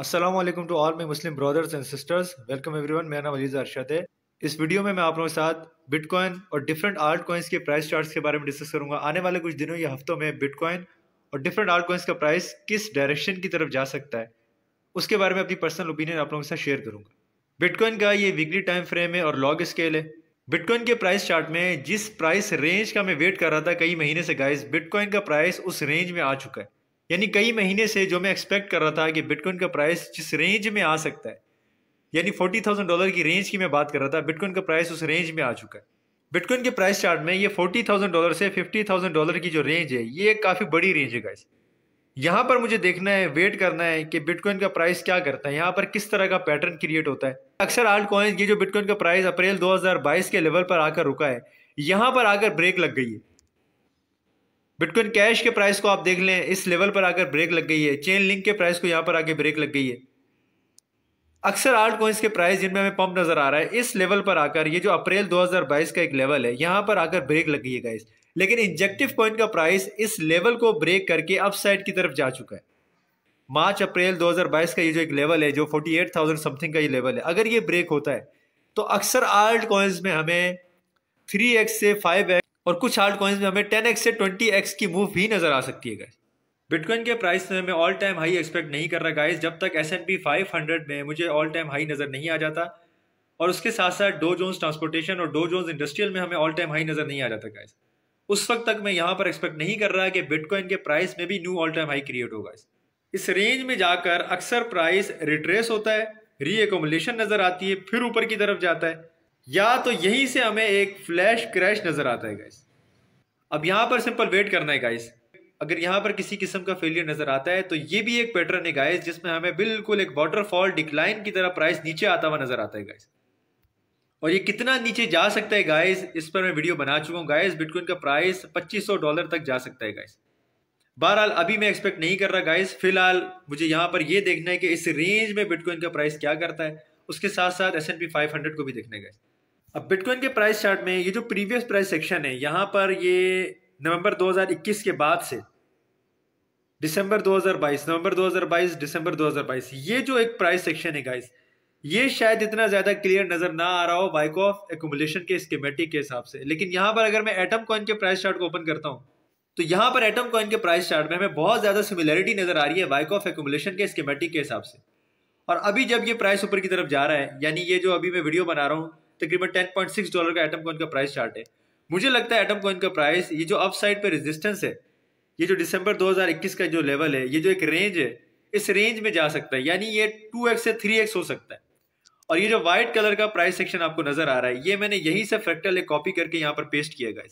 Aslam to all my Muslim brothers and sisters welcome everyone मेरा नाम ELISA Arshad है इस वीडियो में मैं आप लोगों के साथ बिटकॉइन और डिफरेंट आर्ट कॉइन्स के प्राइस चार्ट्स के बारे में डिस्कस करूंगा आने वाले कुछ दिनों या हफ्तों में बिटकॉइन और डिफरेंट आर्ट कॉइन्स का प्राइस किस डायरेक्शन की तरफ जा सकता है उसके बारे में अपनी पर्सनल ओपिनियन आप लोगों के साथ शेयर करूंगा बिटकॉइन का ये वीकली टाइम फ्रेम है और लॉग स्केल है बिटकॉइन के प्राइस चार्ट में जिस प्राइस रेंज का मैं वेट कर रहा था कई महीने से गाइस बिटकॉइन का प्राइस उस रेंज में आ चुका है यानी कई महीने से जो मैं एक्सपेक्ट कर रहा था कि बिटकॉइन का प्राइस जिस रेंज में आ सकता है यानी फोर्टी थाउजेंड डॉलर की रेंज की मैं बात कर रहा था बिटकॉइन का प्राइस उस रेंज में आ चुका है बिटकॉइन के प्राइस चार्ट में ये फोर्टी थाउजेंड डॉलर से फिफ्टी थाउजेंड डॉलर की जो रेंज है ये काफ़ी बड़ी रेंज है गाइस यहाँ पर मुझे देखना है वेट करना है कि बिटकॉइन का प्राइस क्या करता है यहाँ पर किस तरह का पैटर्न क्रिएट होता है अक्सर आल्ट कॉइन ये जो बिटकॉइन का प्राइस अप्रैल 2022 के लेवल पर आकर रुका है यहाँ पर आकर ब्रेक लग गई है बिटकॉइन कैश के प्राइस को आप देख लें इस लेवल पर आकर ब्रेक लग गई है चेन लिंक के प्राइस को यहाँ पर आके ब्रेक लग गई है अक्सर आर्ट कॉइंस के प्राइस जिनमें हमें पंप नजर आ रहा है इस लेवल पर आकर ये जो अप्रैल 2022 का एक लेवल है यहाँ पर आकर ब्रेक लग गई है गाइस लेकिन इंजेक्टिव कॉइन का प्राइस इस लेवल को ब्रेक करके अपसाइड की तरफ जा चुका है मार्च अप्रैल 2022 का ये जो एक लेवल है जो 48,000 समथिंग का ये लेवल है अगर ये ब्रेक होता है तो अक्सर आर्ट कॉइन्स में हमें थ्री से फाइव और कुछ हार्ड कॉइन्स में हमें टेन से ट्वेंटी की मूव भी नजर आ सकती है गाइज बिटकॉइन के प्राइस में मैं ऑल टाइम हाई एक्सपेक्ट नहीं कर रहा गाइज जब तक एस एन में मुझे ऑल टाइम हाई नज़र नहीं आ जाता और उसके साथ साथ डो जोन्स ट्रांसपोर्टेशन और डो जोन्स इंडस्ट्रियल में हमें ऑल टाइम हाई नज़र नहीं आ जाता गाइज उस वक्त तक मैं यहाँ पर एक्सपेक्ट नहीं कर रहा कि बिटकॉइन के प्राइस में भी new all time high create होगा इस रेंज में जाकर अक्सर प्राइस रिट्रेस होता है रीएकोमोलेशन नज़र आती है फिर ऊपर की तरफ जाता है या तो यहीं से हमें एक फ्लैश क्रैश नज़र आता है गाइस अब यहां पर सिंपल वेट करना है गाइस अगर यहां पर किसी किस्म का फेलियर नज़र आता है तो ये भी एक पैटर्न है गाइस जिसमें हमें बिल्कुल एक वाटरफॉल डिक्लाइन की तरह प्राइस नीचे आता हुआ नज़र आता है गाइस और ये कितना नीचे जा सकता है गाइस इस पर मैं वीडियो बना चुका हूँ गाइस बिटकॉइन का प्राइस 2500 डॉलर तक जा सकता है गाइस बहरहाल अभी मैं एक्सपेक्ट नहीं कर रहा गाइस फिलहाल मुझे यहाँ पर यह देखना है कि इस रेंज में बिटकॉइन का प्राइस क्या करता है उसके साथ साथ एस एन पी को भी देखना है गाइस अब बिटकॉइन के प्राइस चार्ट में ये जो प्रीवियस प्राइस सेक्शन है यहाँ पर ये नवंबर 2021 के बाद से दिसंबर 2022 नवंबर 2022 दिसंबर 2022 ये जो एक प्राइस सेक्शन है गाइस ये शायद इतना ज़्यादा क्लियर नज़र ना आ रहा हो बाइक ऑफ एकोमोलेशन के स्कीमेटिक के हिसाब से लेकिन यहाँ पर अगर मैं एटम कॉइन के प्राइस चार्ट को ओपन करता हूँ तो यहाँ पर एटम कॉइन के प्राइस चार्ट में हमें बहुत ज़्यादा सिमिलरिटी नज़र आ रही है बाइक ऑफ एकोमोलेशन के स्कीमेटिक के हिसाब से और अभी जब ये प्राइस ऊपर की तरफ जा रहा है यानी ये जो अभी मैं वीडियो बना रहा हूँ तकरीबन टेन पॉइंट सिक्स डॉलर का एटम कॉइन का प्राइस चार्ट है मुझे लगता है एटम कॉइन का प्राइस ये जो अपसाइड साइड पर रेजिस्टेंस है ये जो दिसंबर 2021 का जो लेवल है ये जो एक रेंज है इस रेंज में जा सकता है यानी ये 2x से 3x हो सकता है और ये जो वाइट कलर का प्राइस सेक्शन आपको नजर आ रहा है ये मैंने यहीं से फ्रैक्टल एक कॉपी करके यहाँ पर पेस्ट किया गया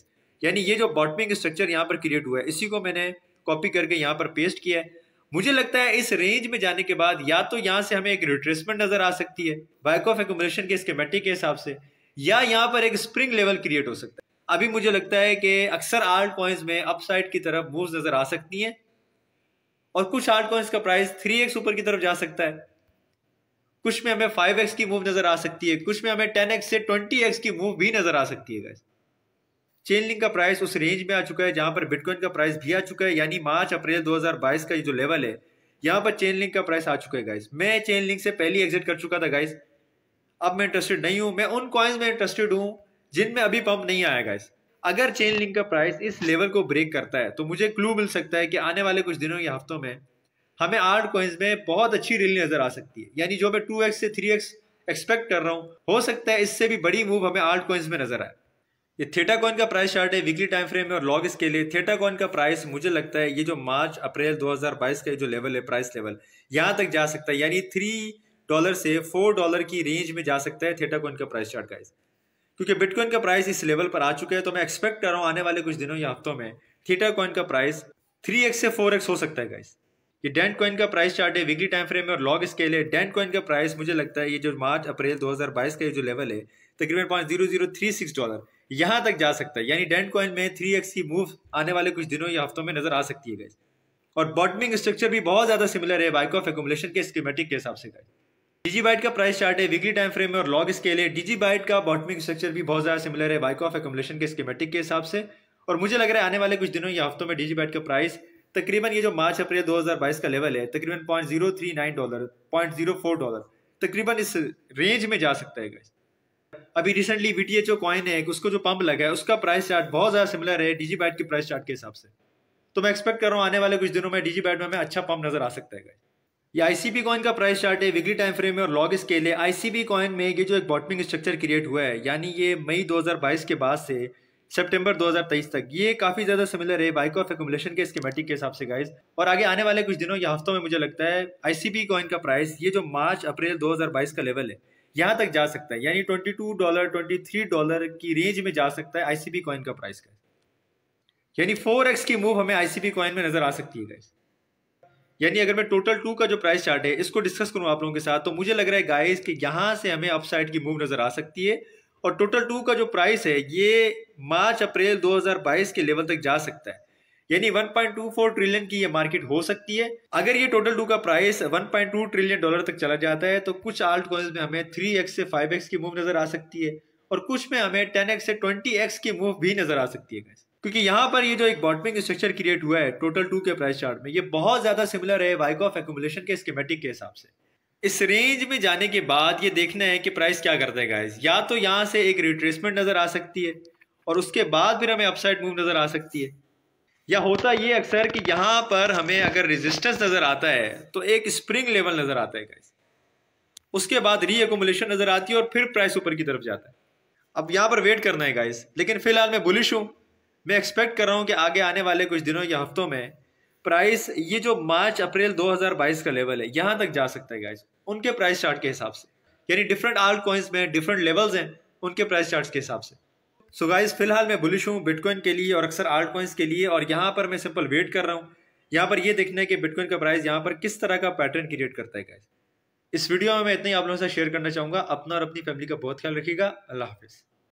यानी ये जो बॉटमिंग स्ट्रक्चर यहाँ पर क्रिएट हुआ है इसी को मैंने कॉपी करके यहाँ पर पेस्ट किया है मुझे लगता है इस रेंज में जाने के बाद या तो यहाँ से हमें एक रिट्रेसमेंट नजर आ सकती है बैक ऑफ एकोमेशन के स्केमेटिक के हिसाब से या यहाँ पर एक स्प्रिंग लेवल क्रिएट हो सकता है अभी मुझे लगता है कि अक्सर आर्ट कॉइन्स में अपसाइड की तरफ मूव्स नजर आ सकती है और कुछ आर्ट कॉइन्स का प्राइस थ्री एक्स ऊपर की तरफ जा सकता है कुछ में हमें फाइव एक्स की मूव नजर आ सकती है कुछ में हमें टेन एक्स से ट्वेंटी एक्स की मूव भी नजर आ सकती है गैस। चेन लिंक का प्राइस उस रेंज में आ चुका है जहां पर बिटकॉइन का प्राइस भी आ चुका है यानी मार्च अप्रैल 2022 का जो लेवल है यहाँ पर चेन लिंक का प्राइस आ चुका है गाइस मैं चेन लिंक से पहले एग्जिट कर चुका था गाइस अब मैं इंटरेस्टेड नहीं हूँ मैं उन कॉइन्स में इंटरेस्टेड हूँ जिनमें अभी पंप नहीं आया गाइस अगर चेन लिंक का प्राइस इस लेवल को ब्रेक करता है तो मुझे क्लू मिल सकता है कि आने वाले कुछ दिनों या हफ्तों में हमें आर्ट कॉइन्स में बहुत अच्छी रिल नजर आ सकती है यानी जो मैं टू से थ्री एक्सपेक्ट कर रहा हूँ हो सकता है इससे भी बड़ी मूव हमें आर्ट कॉइन्स में नजर आए ये थेटा कॉइन का प्राइस चार्ट है वीकली टाइम फ्रेम है और लॉग इसके लिए थेटा कॉइन का प्राइस मुझे लगता है ये जो मार्च अप्रैल 2022 का जो लेवल है प्राइस लेवल यहाँ तक जा सकता है यानी थ्री डॉलर से फोर डॉलर की रेंज में जा सकता है थेटा कॉइन का प्राइस चार्ट का क्योंकि बिटकॉइन का प्राइस इस लेवल पर आ चुका है तो मैं एक्सपेक्ट कर रहा हूँ आने वाले कुछ दिनों या हफ्तों में थेटा कॉइन का प्राइस थ्री एक्स से फोर एक्स हो सकता है गाइस ये डेंट कॉइन का प्राइस चार्ट है वीकली टाइम फ्रेम है और लॉग इसके लिए डेंट कॉइन का प्राइस मुझे लगता है ये जो मार्च अप्रैल 2022 का ये जो लेवल है तकरीबन point zero zero three six dollar यहाँ तक जा सकता है यानी डेंट कॉइन में थ्री एक्स की मूव आने वाले कुछ दिनों या हफ्तों में नजर आ सकती है गैस और बॉटमिंग स्ट्रक्चर भी बहुत ज़्यादा सिमिलर है बाइक ऑफ एकोमलेशन के स्कीमेटिक के हिसाब से गए डीजी बाइट का प्राइस चार्ट है वीकली टाइम फ्रेम में और लॉग स्केल है डीजी बाइट का बॉटमिंग स्ट्रक्चर भी बहुत ज़्यादा सिमिलर है बाइक ऑफ एकोमलेशन के स्कीमेटिक के हिसाब से और मुझे लग रहा है आने वाले कुछ दिनों या हफ्तों में डीजी बाइट का प्राइस तकरीबन ये जो मार्च अप्रैल दो का लेवल है तकरीबन point zero three nine dollar point zero four dollar तकरीबन इस रेंज में जा सकता है गैस अभी रिसेंटली वी टी कॉइन है उसको जो पंप लगा है उसका प्राइस चार्ट बहुत ज़्यादा सिमिलर है डीजी बैट के प्राइस चार्ट के हिसाब से तो मैं एक्सपेक्ट कर रहा हूँ आने वाले कुछ दिनों में डीजी बैट में हमें अच्छा पंप नजर आ सकता है ये आईसीबी कॉइन का प्राइस चार्ट है विगली टाइम फ्रेम में और लॉग स्केल है आईसीबी कॉइन में ये जो एक बॉटमिंग स्ट्रक्चर क्रिएट हुआ है यानी ये मई 2022 के बाद से सितंबर 2023 तक ये काफ़ी ज़्यादा सिमिलर है बाइक ऑफ एकोमुलेशन के स्कीमेटिक के हिसाब से गाइज और आगे आने वाले कुछ दिनों या हफ्तों में मुझे लगता है आईसीबी कॉइन का प्राइस ये जो मार्च अप्रैल 2022 का लेवल है यहाँ तक जा सकता है यानी 22 डॉलर 23 डॉलर की रेंज में जा सकता है आईसीबी कॉइन का प्राइस का यानी 4x की मूव हमें आईसीबी कॉइन में नजर आ सकती है गाइस यानी अगर मैं टोटल टू का जो प्राइस चार्ट है इसको डिस्कस करूँ आप लोगों के साथ तो मुझे लग रहा है गाइस कि यहाँ से हमें अपसाइड की मूव नजर आ सकती है और टोटल टू का जो प्राइस है ये मार्च अप्रैल 2022 के लेवल तक जा सकता है यानी 1.24 ट्रिलियन की ये मार्केट हो सकती है अगर ये टोटल टू का प्राइस 1.2 ट्रिलियन डॉलर तक चला जाता है तो कुछ आल्ट कॉइन्स में हमें 3x से 5x की मूव नजर आ सकती है और कुछ में हमें 10x से 20x की मूव भी नजर आ सकती है क्योंकि यहाँ पर ये जो एक बॉटमिंग स्ट्रक्चर क्रिएट हुआ है टोटल टू के प्राइस चार्ट में ये बहुत ज़्यादा सिमिलर है वाइक ऑफ एकोमुलेशन के स्कीमेटिक के हिसाब से इस रेंज में जाने के बाद ये देखना है कि प्राइस क्या करता है गाइज या तो यहाँ से एक रिट्रेसमेंट नज़र आ सकती है और उसके बाद फिर हमें अपसाइड मूव नज़र आ सकती है या होता ये अक्सर कि यहाँ पर हमें अगर रेजिस्टेंस नज़र आता है तो एक स्प्रिंग लेवल नज़र आता है गाइस उसके बाद रीएकोमुलेशन नज़र आती है और फिर प्राइस ऊपर की तरफ जाता है अब यहाँ पर वेट करना है गाइस लेकिन फ़िलहाल मैं बुलिश हूँ मैं एक्सपेक्ट कर रहा हूँ कि आगे आने वाले कुछ दिनों या हफ्तों में प्राइस ये जो मार्च अप्रैल 2022 का लेवल है यहाँ तक जा सकता है गाइस उनके प्राइस चार्ट के हिसाब से यानी डिफरेंट आर्ट कॉइन्स में डिफरेंट लेवल्स हैं उनके प्राइस चार्ट के हिसाब से सो गाइज फिलहाल मैं बुलिश हूँ बिटकॉइन के लिए और अक्सर आर्ट कॉइन्स के लिए और यहाँ पर मैं सिंपल वेट कर रहा हूँ यहाँ पर ये देखना है कि बिटकॉइन का प्राइस यहाँ पर किस तरह का पैटर्न क्रिएट करता है गाइज इस वीडियो में मैं इतना ही आप लोगों से शेयर करना चाहूँगा अपना और अपनी फैमिली का बहुत ख्याल रखिएगा अल्लाह हाफिज़